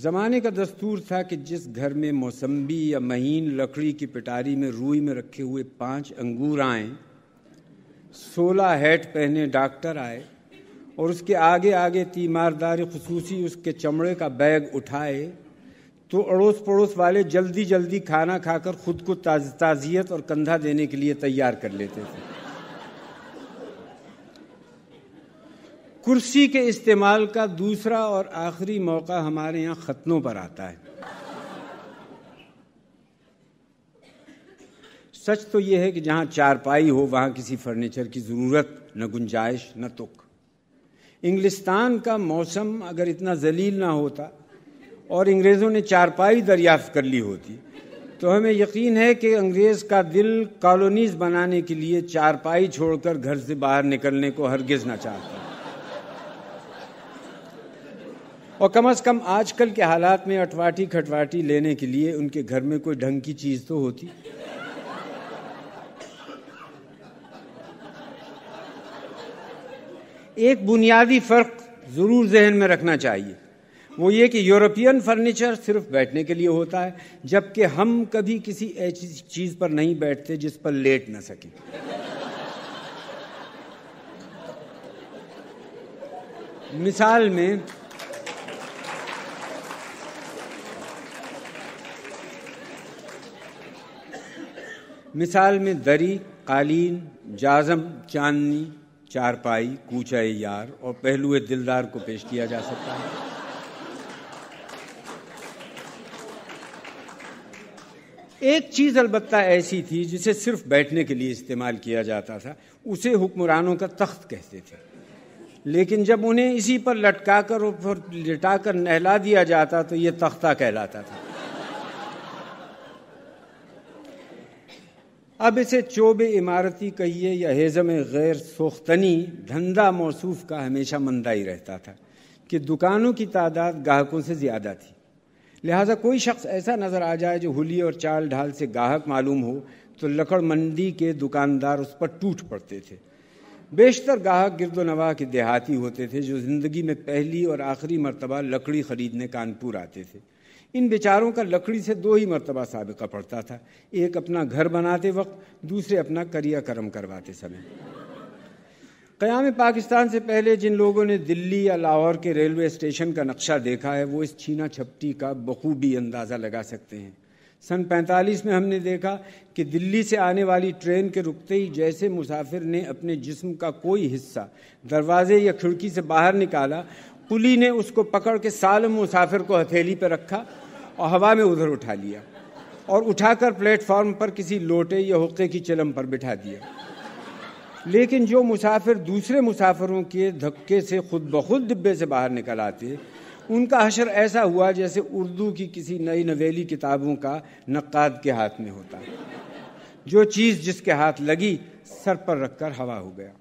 ज़माने का दस्तूर था कि जिस घर में मौसम्बी या महीन लकड़ी की पिटारी में रूई में रखे हुए पांच अंगूर आए सोलह हैट पहने डॉक्टर आए और उसके आगे आगे तीमारदार खसूसी उसके चमड़े का बैग उठाए तो अड़ोस पड़ोस वाले जल्दी जल्दी खाना खाकर ख़ुद को ताज़ ताज़ियत और कंधा देने के लिए तैयार कर लेते थे कुर्सी के इस्तेमाल का दूसरा और आखिरी मौका हमारे यहाँ ख़तनों पर आता है सच तो यह है कि जहाँ चारपाई हो वहाँ किसी फर्नीचर की ज़रूरत न गुंजाइश न तुक इंग्लिस्तान का मौसम अगर इतना जलील ना होता और अंग्रेज़ों ने चारपाई दरियाफ्त कर ली होती तो हमें यकीन है कि अंग्रेज़ का दिल कॉलोनीज़ बनाने के लिए चारपाई छोड़कर घर से बाहर निकलने को हरगिज़ ना चाहता और कम अज़ कम आजकल के हालात में अटवाटी खटवाटी लेने के लिए उनके घर में कोई ढंग की चीज़ तो होती एक बुनियादी फ़र्क ज़रूर जहन में रखना चाहिए वो ये कि यूरोपियन फर्नीचर सिर्फ बैठने के लिए होता है जबकि हम कभी किसी ऐसी चीज़ पर नहीं बैठते जिस पर लेट ना सके मिसाल में मिसाल में दरी कालीन जाजम चांदनी चारपाई कूचा यार और पहलुए दिलदार को पेश किया जा सकता है एक चीज़ अलबत्ता ऐसी थी जिसे सिर्फ बैठने के लिए इस्तेमाल किया जाता था उसे हुक्मरानों का तख्त कहते थे लेकिन जब उन्हें इसी पर लटकाकर और लिटा कर नहला दिया जाता तो ये तख्ता कहलाता था अब इसे चोब इमारती कहिए या हेज़म गैर सोख्तनी धंधा मौसू का हमेशा मंदा ही रहता था कि दुकानों की तादाद गाहकों से ज़्यादा थी लिहाजा कोई शख्स ऐसा नज़र आ जाए जो हुली और चाल ढाल से गाहक मालूम हो तो लकड़ मंडी के दुकानदार उस पर टूट पड़ते थे बेशतर गाहक गिरद नवाह के देहाती होते थे जो ज़िंदगी में पहली और आखिरी मरतबा लकड़ी ख़रीदने कानपुर आते थे इन बेचारों का लकड़ी से दो ही मरतबा सबका पड़ता था एक अपना घर बनाते वक्त दूसरे अपना करिया कर्म करवाते समय क्याम पाकिस्तान से पहले जिन लोगों ने दिल्ली या लाहौर के रेलवे स्टेशन का नक्शा देखा है वो इस छीना छपटी का बखूबी अंदाज़ा लगा सकते हैं सन 45 में हमने देखा कि दिल्ली से आने वाली ट्रेन के रुकते ही जैसे मुसाफिर ने अपने जिस्म का कोई हिस्सा दरवाजे या खिड़की से बाहर निकाला कुली ने उसको पकड़ के सालम मुसाफिर को हथेली पर रखा और हवा में उधर उठा लिया और उठाकर प्लेटफॉर्म पर किसी लोटे या हुक्के की चलम पर बिठा दिया लेकिन जो मुसाफिर दूसरे मुसाफिरों के धक्के से खुद ब खुद डिब्बे से बाहर निकल आते उनका हशर ऐसा हुआ जैसे उर्दू की किसी नई नवेली किताबों का नक्काद के हाथ में होता जो चीज़ जिसके हाथ लगी सर पर रखकर हवा हो गया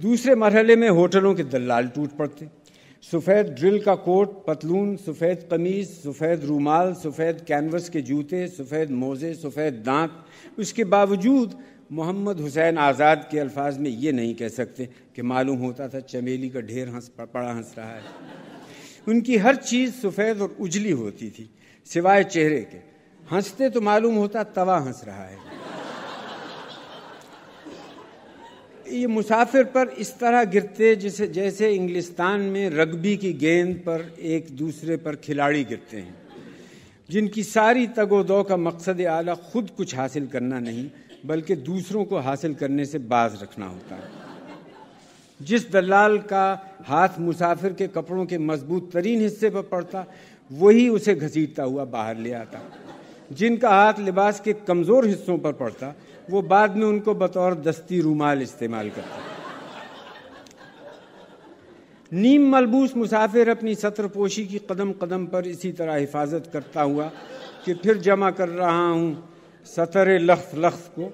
दूसरे मरहले में होटलों के दलाल टूट पड़ते सफ़ेद ड्रिल का कोट पतलून सफ़ेद कमीज़ सफ़ेद रूमाल सफ़ेद कैनवस के जूते सफ़ेद मोज़े सफ़ेद दांत उसके बावजूद मोहम्मद हुसैन आज़ाद के अल्फाज में ये नहीं कह सकते कि मालूम होता था चमेली का ढेर हंस पड़ा हंस रहा है उनकी हर चीज़ सफ़ेद और उजली होती थी सिवाय चेहरे के हंसते तो मालूम होता तवा हंस रहा है ये मुसाफिर पर इस तरह गिरते जैसे जैसे इंग्लिस्तान में रग्बी की गेंद पर एक दूसरे पर खिलाड़ी गिरते हैं जिनकी सारी तगोदो का मकसद आला खुद कुछ हासिल करना नहीं बल्कि दूसरों को हासिल करने से बाज रखना होता है जिस दलाल का हाथ मुसाफिर के कपड़ों के मजबूत तरीन हिस्से पर पड़ता वही उसे घसीटता हुआ बाहर ले आता जिनका हाथ लिबास के कमज़ोर हिस्सों पर पड़ता वो बाद में उनको बतौर दस्ती रूमाल इस्तेमाल करते नीम मलबूस मुसाफिर अपनी सत्रपोशी की कदम कदम पर इसी तरह हिफाजत करता हुआ कि फिर जमा कर रहा हूं सतर लख्फ लख्त को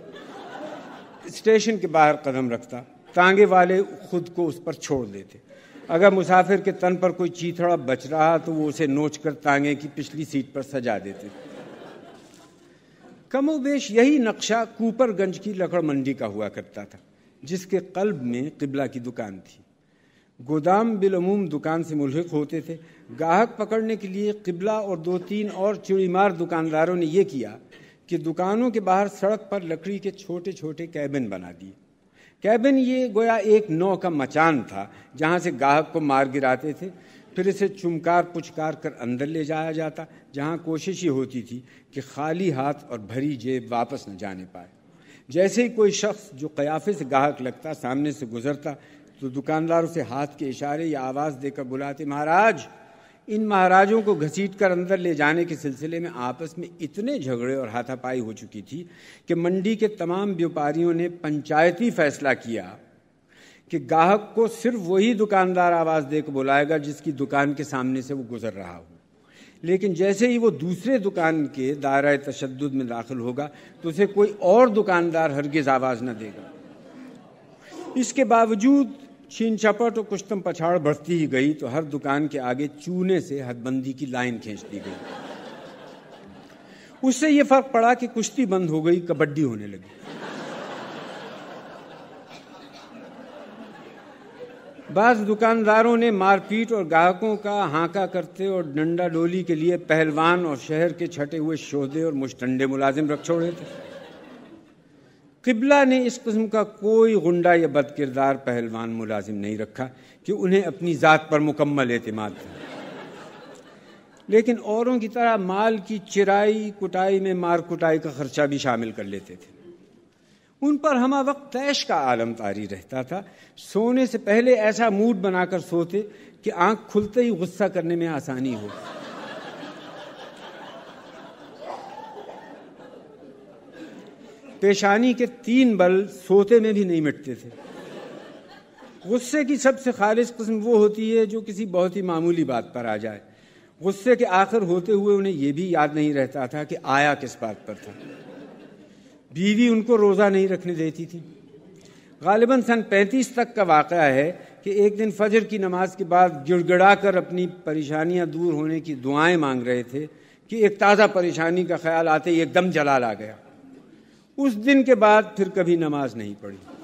स्टेशन के बाहर कदम रखता तांगे वाले खुद को उस पर छोड़ देते अगर मुसाफिर के तन पर कोई चीथड़ा बच रहा तो वो उसे नोच कर तांगे की पिछली सीट पर सजा देते कमोबेश यही नक्शा कूपरगंज की लकड़ मंडी का हुआ करता था जिसके कल्ब में किबला की दुकान थी गोदाम बिलमूम दुकान से मुलहक होते थे गाहक पकड़ने के लिए किबला और दो तीन और चिड़ीमार दुकानदारों ने यह किया कि दुकानों के बाहर सड़क पर लकड़ी के छोटे छोटे कैबिन बना दिए कैबिन ये गोया एक नौ का मचान था जहाँ से गाहक को मार गिराते थे फिर इसे चुमकार पुचकार कर अंदर ले जाया जाता जहाँ कोशिश ही होती थी कि खाली हाथ और भरी जेब वापस न जाने पाए जैसे ही कोई शख्स जो कयाफे से गाहक लगता सामने से गुजरता तो दुकानदार उसे हाथ के इशारे या आवाज़ देकर बुलाते महाराज इन महाराजों को घसीट कर अंदर ले जाने के सिलसिले में आपस में इतने झगड़े और हाथापाई हो चुकी थी कि मंडी के तमाम व्यापारियों ने पंचायती फैसला किया कि गाहक को सिर्फ वही दुकानदार आवाज़ दे बुलाएगा जिसकी दुकान के सामने से वो गुजर रहा हो लेकिन जैसे ही वो दूसरे दुकान के दायरा तशद में दाखिल होगा तो उसे कोई और दुकानदार हरगिज़ आवाज़ न देगा इसके बावजूद छीन छपट और कुश्तम पछाड़ बढ़ती ही गई तो हर दुकान के आगे चूने से हदबंदी की लाइन खींच दी गई उससे ये फर्क पड़ा कि कुश्ती बंद हो गई कबड्डी होने लगी बास दुकानदारों ने मारपीट और ग्राहकों का हाका करते और डंडा डोली के लिए पहलवान और शहर के छटे हुए शोधे और मुश्तंडे मुलाजिम रख छोड़े थे किबला ने इस किस्म का कोई गुंडा या बद किरदार पहलवान मुलाजिम नहीं रखा कि उन्हें अपनी ज़ात पर मुकम्मल अतमाद था लेकिन औरों की तरह माल की चिराई कुटाई में मार कुटाई का खर्चा भी शामिल कर लेते थे उन पर हमा वक्त तैश का आलम तारी रहता था सोने से पहले ऐसा मूड बनाकर सोते कि आंख खुलते ही गुस्सा करने में आसानी हो पेशानी के तीन बल सोते में भी नहीं मिटते थे गुस्से की सबसे खालिश कस्म वो होती है जो किसी बहुत ही मामूली बात पर आ जाए गुस्से के आखिर होते हुए उन्हें यह भी याद नहीं रहता था कि आया किस बात पर था बीवी उनको रोज़ा नहीं रखने देती थी गालिबा सन पैंतीस तक का वाक़ है कि एक दिन फजर की नमाज के बाद गिड़गड़ा कर अपनी परेशानियां दूर होने की दुआएं मांग रहे थे कि एक ताज़ा परेशानी का ख्याल आते ही एकदम जलाल आ गया उस दिन के बाद फिर कभी नमाज नहीं पढ़ी